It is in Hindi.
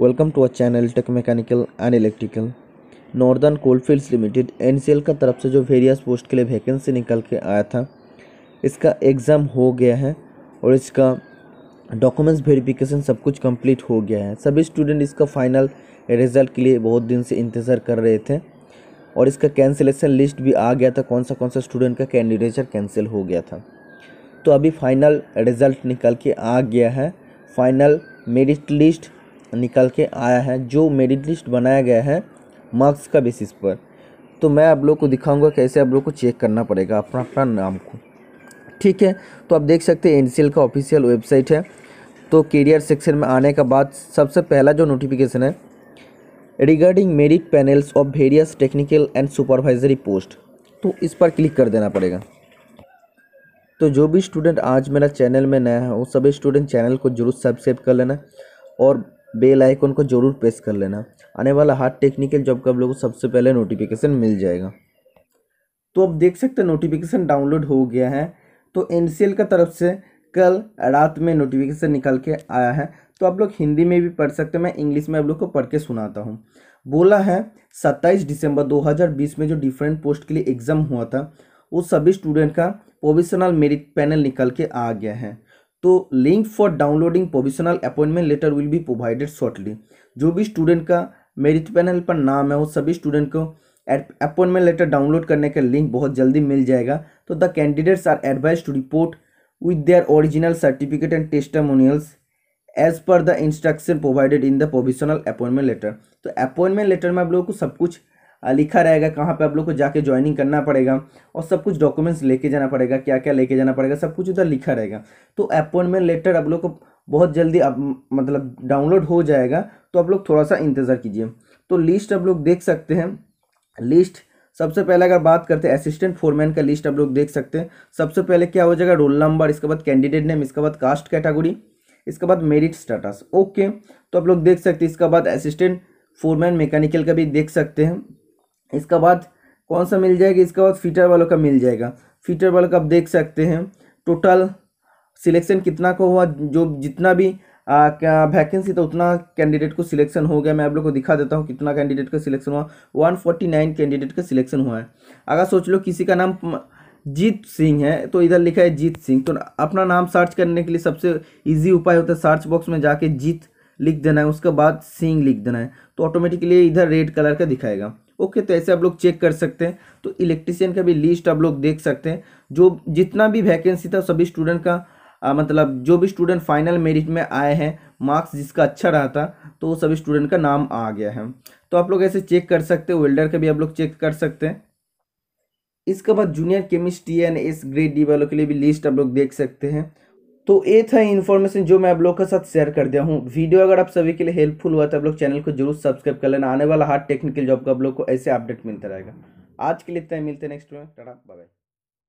welcome to our channel tech mechanical and electrical Northern Coalfields Limited एन का तरफ से जो वेरियस पोस्ट के लिए वैकेंसी निकल के आया था इसका एग्ज़ाम हो गया है और इसका डॉक्यूमेंट्स वेरिफिकेशन सब कुछ कंप्लीट हो गया है सभी स्टूडेंट इसका फाइनल रिज़ल्ट के लिए बहुत दिन से इंतज़ार कर रहे थे और इसका कैंसिलेशन लिस्ट भी आ गया था कौन सा कौन सा स्टूडेंट का कैंडिडेचर कैंसिल हो गया था तो अभी फाइनल रिज़ल्ट निकल के आ गया है फाइनल मेरिट लिस्ट निकल के आया है जो मेरिट लिस्ट बनाया गया है मार्क्स का बेसिस पर तो मैं आप लोग को दिखाऊंगा कैसे आप लोग को चेक करना पड़ेगा अपना अपना नाम को ठीक है तो आप देख सकते हैं एन का ऑफिशियल वेबसाइट है तो कैरियर सेक्शन में आने के बाद सबसे पहला जो नोटिफिकेशन है regarding merit panels of various technical and supervisory post तो इस पर क्लिक कर देना पड़ेगा तो जो भी स्टूडेंट आज मेरा चैनल में नया है वो सभी स्टूडेंट चैनल को जरूर सब्सक्राइब कर लेना और बेल आइकन को ज़रूर प्रेस कर लेना आने वाला हार्ड टेक्निकल जॉब का आप लोगों को सबसे पहले नोटिफिकेशन मिल जाएगा तो आप देख सकते हैं नोटिफिकेशन डाउनलोड हो गया है तो एन सी का तरफ से कल रात में नोटिफिकेशन निकल के आया है तो आप लोग हिंदी में भी पढ़ सकते हैं मैं इंग्लिश में आप लोग को पढ़ के सुनाता हूँ बोला है सत्ताईस दिसंबर 2020 में जो डिफरेंट पोस्ट के लिए एग्ज़ाम हुआ था वो सभी स्टूडेंट का प्रोविशनल मेरिट पैनल निकल के आ गया है तो link for downloading provisional appointment letter will be provided shortly जो भी स्टूडेंट का मेरिट पैनल पर नाम है वो सभी स्टूडेंट को अपॉइंटमेंट लेटर डाउनलोड करने का लिंक बहुत जल्दी मिल जाएगा तो the candidates are advise to report with their original certificate and testimonials as per the instruction provided in the provisional appointment letter तो अपॉइंटमेंट लेटर में आप लोगों को सब कुछ लिखा रहेगा कहाँ पे आप लोग को जाके ज्वाइनिंग करना पड़ेगा और सब कुछ डॉक्यूमेंट्स लेके जाना पड़ेगा क्या क्या लेके जाना पड़ेगा सब कुछ उधर लिखा रहेगा तो अपॉइंटमेंट लेटर आप लोग को बहुत जल्दी अब मतलब डाउनलोड हो जाएगा तो आप लोग थोड़ा सा इंतज़ार कीजिए तो लिस्ट आप लोग देख सकते हैं लिस्ट सबसे पहले अगर बात करते हैं असिस्टेंट फोरमैन का लिस्ट आप लोग देख सकते हैं सबसे पहले क्या हो जाएगा रोल नंबर इसके बाद कैंडिडेट नेम इसके बाद कास्ट कैटेगरी इसके बाद मेरिट स्टेटस ओके तो आप लोग देख सकते हैं इसके बाद असिस्टेंट फोरमैन मैकेनिकल का भी देख सकते हैं इसका बाद कौन सा मिल जाएगा इसके बाद फीटर वालों का मिल जाएगा फीटर वालों का आप देख सकते हैं टोटल सिलेक्शन कितना को हुआ जो जितना भी आ, क्या वैकेंसी तो उतना कैंडिडेट को सिलेक्शन हो गया मैं आप लोग को दिखा देता हूँ कितना कैंडिडेट का सिलेक्शन हुआ वन फोर्टी नाइन कैंडिडेट का सिलेक्शन हुआ है अगर सोच लो किसी का नाम जीत सिंह है तो इधर लिखा है जीत सिंह तो अपना नाम सर्च करने के लिए सबसे ईजी उपाय होता है सर्च बॉक्स में जाके जीत लिख देना है उसके बाद सिंह लिख देना है तो ऑटोमेटिकली इधर रेड कलर का दिखाएगा ओके तो ऐसे आप लोग चेक कर सकते हैं तो इलेक्ट्रिशियन का भी लिस्ट आप लोग देख सकते हैं जो जितना भी वैकेंसी था सभी स्टूडेंट का आ, मतलब जो भी स्टूडेंट फाइनल मेरिट में आए हैं मार्क्स जिसका अच्छा रहा था तो सभी स्टूडेंट का नाम आ गया है तो आप लोग ऐसे चेक कर सकते हैं वेल्डर का भी आप लोग चेक कर सकते हैं इसके बाद junior chemistry and S grade D वालों के लिए भी लिस्ट आप लोग देख सकते हैं तो ये था इन्फॉर्मेशन जो मैं आप लोग के साथ शेयर कर दिया हूँ वीडियो अगर आप सभी के लिए हेल्पफुल हुआ तो आप लोग चैनल को जरूर सब्सक्राइब कर लेना आने वाला हर टेक्निकल जॉब का आप लोग को ऐसे अपडेट मिलता रहेगा आज के लिए इतना मिलते हैं नेक्स्ट में टाटा बाय